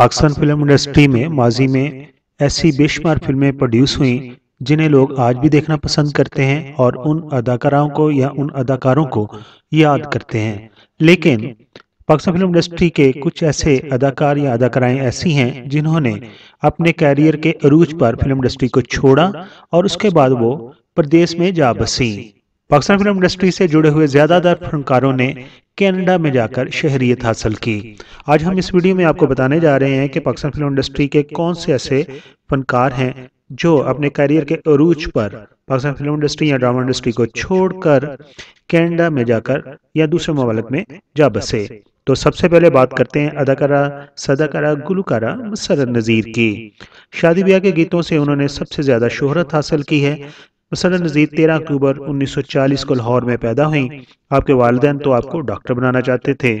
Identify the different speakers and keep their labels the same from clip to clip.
Speaker 1: Pakistan film industry में माजी में ऐसी बेशुमार फिल्में प्रोड्यूस हुई जिन्हें लोग आज भी देखना पसंद करते हैं और उन अदाकाराओं को या उन अदाकारों को याद करते हैं लेकिन पाकिस्तान फिल्म इंडस्ट्री के कुछ ऐसे अदाकार या अदाकाराएं ऐसी हैं जिन्होंने अपने कैरियर के अरूज पर फिल्म इंडस्ट्री को छोड़ा और उसके बाद वो प्रदेश में जा बसी पाकिस्तान फिल्म इंडस्ट्री से जुड़े हुए ज़्यादातर फिल्मकारों ने कनाडा में जाकर शहरीत हासिल की आज हम इस वीडियो में आपको बताने जा रहे हैं कि पाकिस्तान फिल्म इंडस्ट्री के कौन से ऐसे फनकार हैं जो अपने करियर के अरूज पर पाकिस्तान फिल्म इंडस्ट्री या ड्रामा इंडस्ट्री को छोड़कर कनाडा में जाकर या दूसरे ममालक में जा बसे तो सबसे पहले बात करते हैं अदाकारा सदाकारा गुलकारा मसर नज़ीर की शादी ब्याह के गीतों से उन्होंने सबसे ज़्यादा शोहरत हासिल की है मसला नज़ीर तेरह अक्टूबर उन्नीस सौ चालीस को लाहौर में पैदा हुई आपके वालदेन तो आपको डॉक्टर बनाना चाहते थे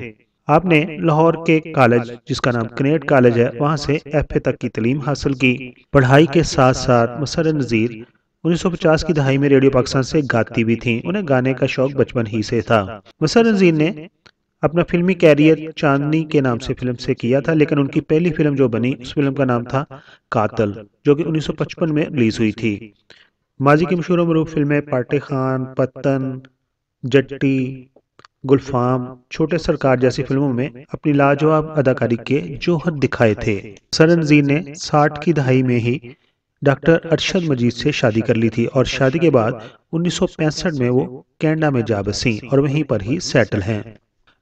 Speaker 1: आपने लाहौर के कॉलेज जिसका नाम कनेट कॉलेज है वहाँ से एफ तक की तलीम हासिल की पढ़ाई के साथ साथ मसर नज़ीर 1950 की दहाई में रेडियो पाकिस्तान से गाती भी थी उन्हें गाने का शौक बचपन ही से था मसर नजीर ने अपना फिल्मी कैरियर चांदनी के नाम से फिल्म से किया था लेकिन उनकी पहली फिल्म जो बनी उस फिल्म का नाम था कातल जो कि 1955 में रिलीज हुई थी माजी की मशहूर मरूफ फिल्में पाटे खान पत्तन जट्टी गुलफाम छोटे सरकार जैसी फिल्मों में अपनी लाजवाब अदाकारी के जोहर दिखाए थे सरनजीर ने साठ की दहाई में ही डॉक्टर अरशद मजीद से शादी कर ली थी और शादी के बाद 1965 में वो कैनेडा में जा बसी और वहीं पर ही सेटल हैं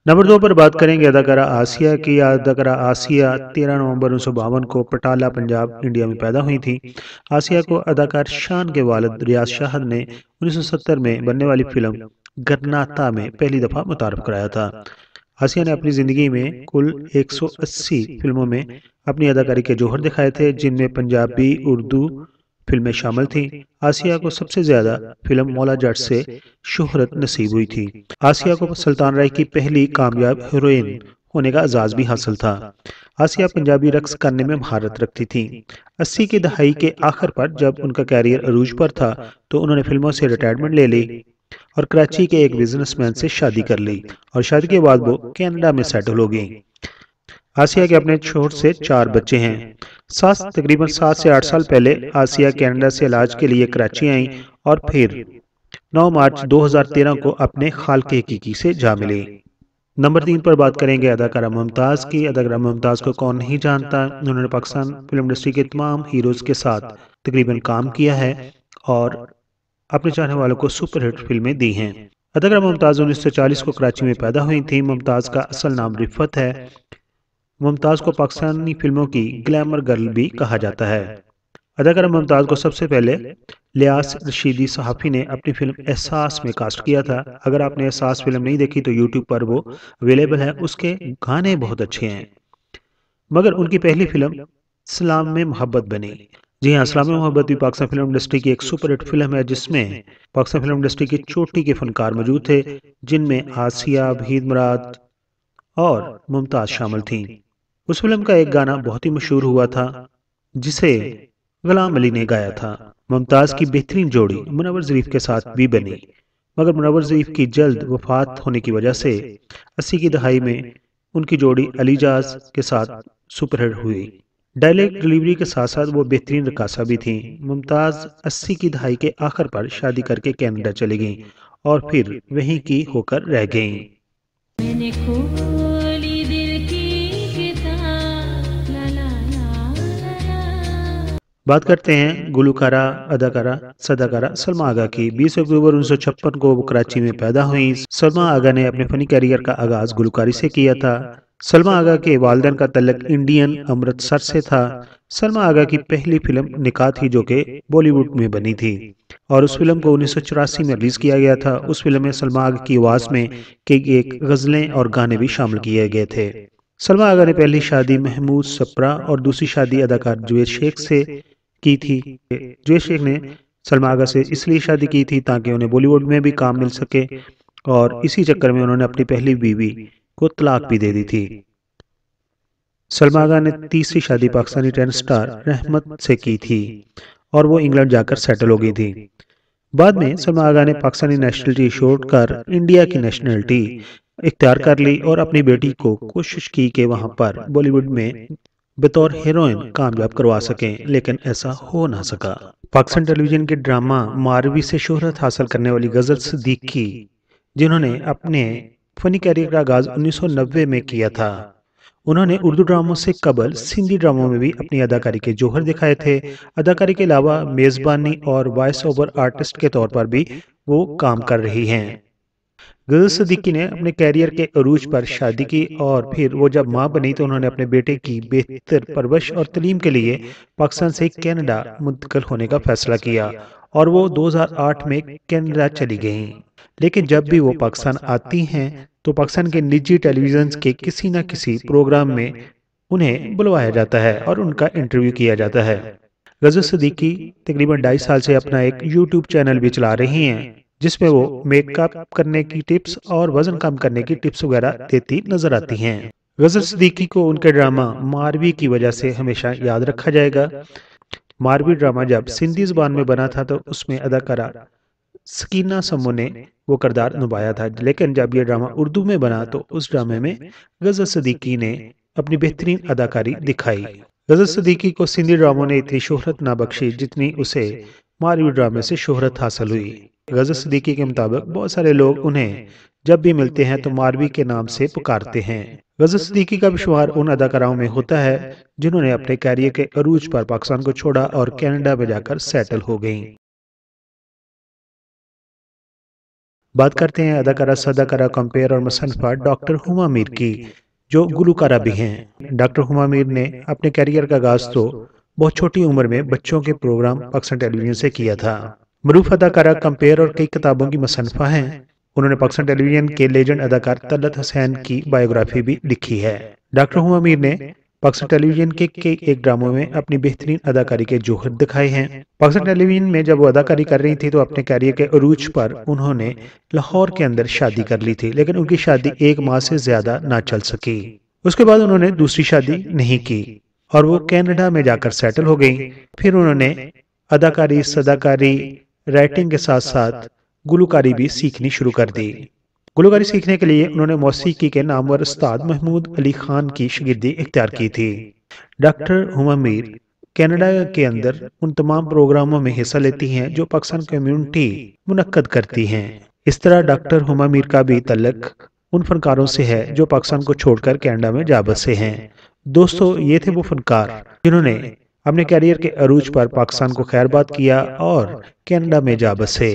Speaker 1: नंबर दो पर बात करेंगे अदाकारा आसिया की अदाकारा आसिया 13 नवंबर उन्नीस को पटाला पंजाब इंडिया में पैदा हुई थी आसिया को अदाकार शान के वालद रियाज शाह ने 1970 में बनने वाली फिल्म गन्नाता में पहली दफ़ा मुतारफ कराया था आसिया ने अपनी ज़िंदगी में कुल 180 फिल्मों में अपनी अदाकारी के जोहर दिखाए थे जिनमें पंजाबी उर्दू फिल्में शामिल थीं आसिया को सबसे ज्यादा फिल्म मौला जट से शोहरत नसीब हुई थी आसिया को सुल्तान राय की पहली कामयाब हीरोइन होने का एजाज़ भी हासिल था आसिया पंजाबी रक्स करने में महारत रखती थी अस्सी की दहाई के आखिर पर जब उनका कैरियर अरूज पर था तो उन्होंने फिल्मों से रिटायरमेंट ले ली और कराची के एक बिजनेसमैन से शादी कर ली और शादी के बाद वो कनाडा में सेटल हो गई आसिया के अपने छोट से चार बच्चे हैं सास तकरीबन सात से आठ साल पहले आसिया कनाडा से इलाज के लिए कराची आई और फिर 9 मार्च 2013 को अपने खाल के हकीकी से जा मिली नंबर तीन पर बात करेंगे अदाकारा मुमताज़ की अदाकारा मुमताज़ को कौन नहीं जानता उन्होंने पाकिस्तान फिल्म इंडस्ट्री के तमाम हीरोज़ के साथ तकरीबन काम किया है और अपने चाहने वालों को सुपरहिट फिल्में दी हैं अदाकारा मुमताज़ उन्नीस सौ चालीस को कराची में पैदा हुई थी मुमताज़ का असल नाम रिफत है मुमताज़ को पाकिस्तानी फिल्मों की ग्लैमर गर्ल भी कहा जाता है अदाकारा मुमताज़ को सबसे पहले लियास रशीदी सहाफ़ी ने अपनी फिल्म एहसास में कास्ट किया था अगर आपने एहसास फिल्म नहीं देखी तो यूट्यूब पर वो अवेलेबल है उसके गाने बहुत अच्छे हैं मगर उनकी पहली फिल्म सलाम में मोहब्बत बनी जी हाँ सलाम मोहब्बत भी पाकिस्तान फिल्म इंडस्ट्री की एक सुपर हिट फिल्म है जिसमें पाकिस्तान फिल्म इंडस्ट्री की चोटी के फनकार मौजूद थे जिनमें आसिया भीद मुराद और मुमताज़ शामिल थीं उस फिल्म का एक गाना बहुत ही मशहूर हुआ था जिसे गुलाम अली ने गाया था मुमताज़ की बेहतरीन जोड़ी मुनवर जरीफ के साथ भी बनी मगर मुनवर जरीफ की जल्द वफात होने की वजह से अस्सी की दहाई में उनकी जोड़ी अलीजाज के साथ सुपरहिट हुई डायलेक्ट डिलीवरी के साथ साथ वो बेहतरीन रकासा भी थीं मुमताज़ अस्सी की दहाई के आखिर पर शादी करके कनाडा चली गईं और फिर वहीं की होकर रह गईं बात करते हैं गुलकारा अदाकारा सदाकारा सलमा आगा की 20 अक्टूबर उन्नीस को वो कराची में पैदा हुई सलमा आगा ने अपने फनी कैरियर का आगाज गुलकारी से किया था सलमा आगा के वालदेन का तलक इंडियन अमृतसर से था सलमा आगा की पहली फिल्म निकाह थी जो कि बॉलीवुड में बनी थी और उस फिल्म को उन्नीस में रिलीज किया गया था उस फिल्म में सलमा आगा की आवाज़ में कई एक गज़लें और गाने भी शामिल किए गए थे सलमा आगा ने पहली शादी महमूद सप्रा और दूसरी शादी अदाकार जुवेद शेख से की थी जय शेख ने सलमा आगा से इसलिए शादी की थी ताकि उन्हें बॉलीवुड में भी काम मिल सके और इसी चक्कर में उन्होंने अपनी पहली बीवी को तलाक भी दे दी थी सलमा आगा ने तीसरी शादी पाकिस्तानी टेन स्टार रहमत से की थी और वो इंग्लैंड जाकर सेटल हो गई थी बाद में सलमा आगा ने पाकिस्तानी नेशनलिटी छोड़कर इंडिया की नेशनलिटी इख्तियार कर ली और अपनी बेटी को कोशिश की कि वहां पर बॉलीवुड में बतौर हीरोइन कामयाब करवा सकें लेकिन ऐसा हो ना सका पाकिस्तान टेलीविजन के ड्रामा मारवी से शोहरत हासिल करने वाली गज़ल सदीक की जिन्होंने अपने फनी कैरियर का आगाज़ 1990 में किया था उन्होंने उर्दू ड्रामों से कबल सिंधी ड्रामों में भी अपनी अदाकारी के जोहर दिखाए थे अदाकारी के अलावा मेज़बानी और वॉइस ओवर आर्टिस्ट के तौर पर भी वो काम कर रही हैं गजल सदीकी ने अपने कैरियर के अरूज पर शादी की और फिर वो जब माँ बनी तो, तो उन्होंने अपने बेटे की बेहतर परवरिश और तलीम के लिए पाकिस्तान से कनाडा मुंतकल होने का फैसला किया और वो 2008 में कनाडा चली गईं लेकिन जब भी वो पाकिस्तान आती हैं तो, तो पाकिस्तान के निजी टेलीविजन के किसी न किसी प्रोग्राम में उन्हें बुलवाया जाता है और उनका इंटरव्यू किया जाता है गजल सदीकी तकरीबन ढाई साल से अपना एक यूट्यूब चैनल भी चला रही हैं जिसमें वो मेकअप करने की टिप्स और वजन कम करने की टिप्स वगैरह देती नजर आती हैं गजल सदीकी को उनके ड्रामा मारवी की वजह से हमेशा याद रखा जाएगा मारवी ड्रामा जब सिंधी जुबान में तो बना था तो उसमें अदाकारा सकीना समो ने वो करदार निभाया था लेकिन जब यह ड्रामा उर्दू में बना तो, तो उस ड्रामे में गजल सदीकी ने अपनी बेहतरीन अदाकारी दिखाई गजल सदीकी को सिंधी ड्रामों ने इतनी शोहरत ना बख्शी जितनी उसे मारवी ड्रामे से शोहरत हासिल हुई गजर सदीकी के मुताबिक बहुत सारे लोग उन्हें जब भी मिलते हैं तो मारवी के नाम से पुकारते हैं गजल सदीकी का शुमार उन अदाकाराओं में होता है जिन्होंने अपने कैरियर के अरूज पर पाकिस्तान को छोड़ा और कैनेडा में जाकर सेटल हो गईं बात करते हैं अदाकारा सदाकारा कंपेयर और मुसनफा डॉक्टर हुमा मीर की जो गुलूकारा भी हैं डॉक्टर हुमा मीर ने अपने कैरियर का आगाज तो बहुत छोटी उम्र में बच्चों के प्रोग्राम पाकिस्तान टेलीविजन से किया था मरूफ अदाकारा कंपेयर और कई किताबों की मुसनफा हैं उन्होंने पाकिस्तान टेलीविज़न के लेजेंड अदाकार तलत हसैन की बायोग्राफी भी लिखी है डॉक्टर हुआ अमीर ने पाकिस्तान टेलीविजन के कई एक ड्रामों में अपनी बेहतरीन अदाकारी के जोहर दिखाए हैं पाकिस्तान टेलीविजन में जब वो अदाकारी कर रही थी तो अपने कैरियर के अरूज पर उन्होंने लाहौर के अंदर शादी कर ली थी लेकिन उनकी शादी एक माह से ज्यादा ना चल सकी उसके बाद उन्होंने दूसरी शादी नहीं की और वो कैनेडा में जाकर सेटल हो गई फिर उन्होंने अदाकारी सदाकारी राइटिंग के साथ साथ गुलकारी भी सीखनी शुरू कर दी गुलकारी सीखने के लिए उन्होंने मौसीकी के नामवर उस्ताद महमूद अली खान की शगिर्दी इख्तियार की थी डॉक्टर हुमा मीर कैनेडा के अंदर उन तमाम प्रोग्रामों में हिस्सा लेती हैं जो पाकिस्तान कम्युनिटी मुनद करती हैं इस तरह डॉक्टर हुमा मीर का भी तलक उन फनकारों से है जो पाकिस्तान को छोड़कर कैनेडा में जा बसे हैं दोस्तों ये थे वो फनकार जिन्होंने अपने कैरियर के अरूज पर पाकिस्तान को खैरबाद किया और कनाडा में जा बसे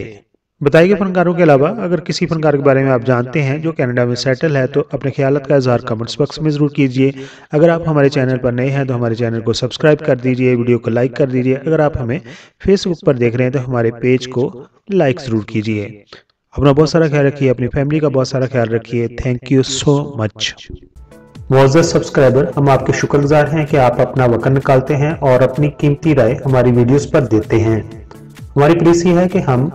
Speaker 1: बताए गए फनकारों के अलावा अगर किसी फनकार के बारे में आप जानते हैं जो कनाडा में सेटल है तो अपने ख्याल का इजहार कमेंट्स बॉक्स में ज़रूर कीजिए अगर आप हमारे चैनल पर नए हैं तो हमारे चैनल को सब्सक्राइब कर दीजिए वीडियो को लाइक कर दीजिए अगर आप हमें फेसबुक पर देख रहे हैं तो हमारे पेज को लाइक ज़रूर कीजिए अपना बहुत सारा ख्याल रखिए अपनी फैमिली का बहुत सारा ख्याल रखिए थैंक यू सो मच वॉजर सब्सक्राइबर हम आपके शुक्रगुजार हैं कि आप अपना वक़्त निकालते हैं और अपनी कीमती राय हमारी वीडियोस पर देते हैं हमारी प्रीस ये है कि हम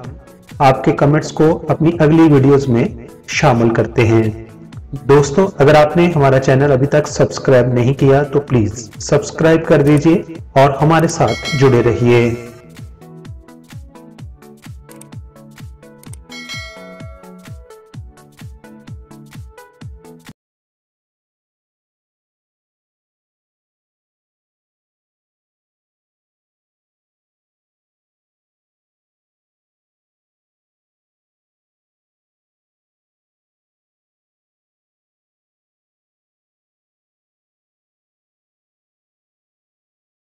Speaker 1: आपके कमेंट्स को अपनी अगली वीडियोस में शामिल करते हैं दोस्तों अगर आपने हमारा चैनल अभी तक सब्सक्राइब नहीं किया तो प्लीज़ सब्सक्राइब कर दीजिए और हमारे साथ जुड़े रहिए